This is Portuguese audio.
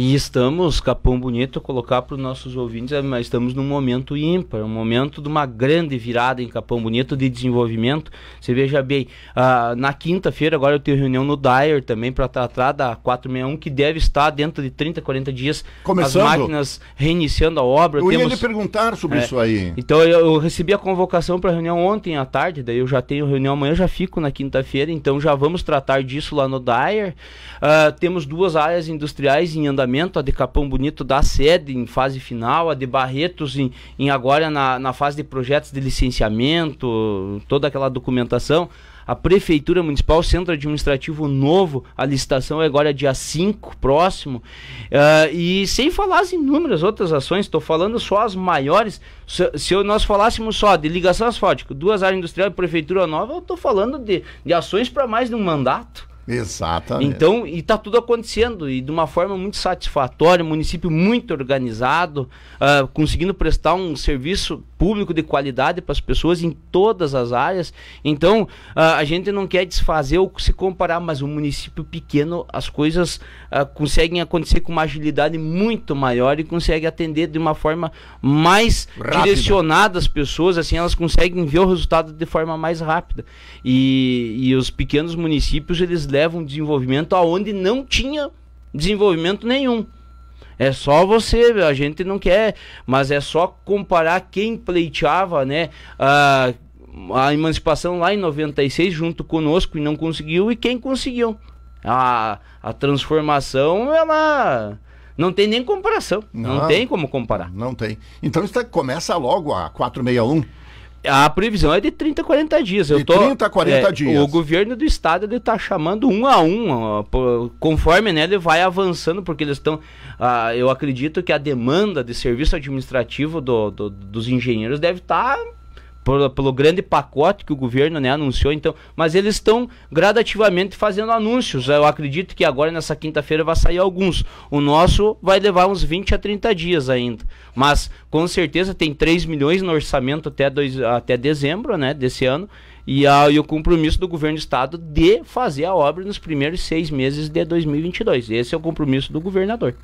E estamos, Capão Bonito, colocar para os nossos ouvintes, eh, mas estamos num momento ímpar, um momento de uma grande virada em Capão Bonito de desenvolvimento. Você veja bem, uh, na quinta-feira agora eu tenho reunião no Dyer também para tratar da 461, que deve estar dentro de 30, 40 dias Começando. as máquinas reiniciando a obra. Eu Temos... ia lhe perguntar sobre é, isso aí. Então eu, eu recebi a convocação para reunião ontem à tarde, daí eu já tenho reunião amanhã, já fico na quinta-feira, então já vamos tratar disso lá no Dyer. Uh, temos duas áreas industriais em andamento a de Capão Bonito da sede em fase final, a de Barretos em, em agora na, na fase de projetos de licenciamento, toda aquela documentação a Prefeitura Municipal, Centro Administrativo Novo, a licitação é agora dia 5, próximo, uh, e sem falar as inúmeras outras ações, estou falando só as maiores, se, se nós falássemos só de ligação asfáltica, duas áreas industriais e Prefeitura Nova, eu estou falando de, de ações para mais de um mandato. Exatamente. Então, e está tudo acontecendo e de uma forma muito satisfatória, município muito organizado, uh, conseguindo prestar um serviço público de qualidade para as pessoas em todas as áreas. Então, uh, a gente não quer desfazer ou se comparar, mas um município pequeno, as coisas uh, conseguem acontecer com uma agilidade muito maior e consegue atender de uma forma mais rápida. direcionada as pessoas, assim elas conseguem ver o resultado de forma mais rápida. E, e os pequenos municípios, eles levam leva um desenvolvimento aonde não tinha desenvolvimento nenhum. É só você, a gente não quer, mas é só comparar quem pleiteava, né, a, a emancipação lá em 96 junto conosco e não conseguiu e quem conseguiu. A, a transformação, ela não tem nem comparação, não, não tem como comparar. Não tem. Então isso tá, começa logo a 461 a previsão é de 30 a 40 dias. Eu de tô, 30 a 40 é, dias. O governo do estado ele tá chamando um a um, ó, por, conforme né, ele vai avançando, porque eles estão. Ah, eu acredito que a demanda de serviço administrativo do, do, dos engenheiros deve estar. Tá pelo, pelo grande pacote que o governo né, anunciou. Então, mas eles estão gradativamente fazendo anúncios. Eu acredito que agora nessa quinta-feira vai sair alguns. O nosso vai levar uns 20 a 30 dias ainda. Mas com certeza tem 3 milhões no orçamento até, dois, até dezembro né, desse ano. E, a, e, o compromisso do governo do estado de fazer a obra nos primeiros seis meses de 2022. Esse é o compromisso do governador.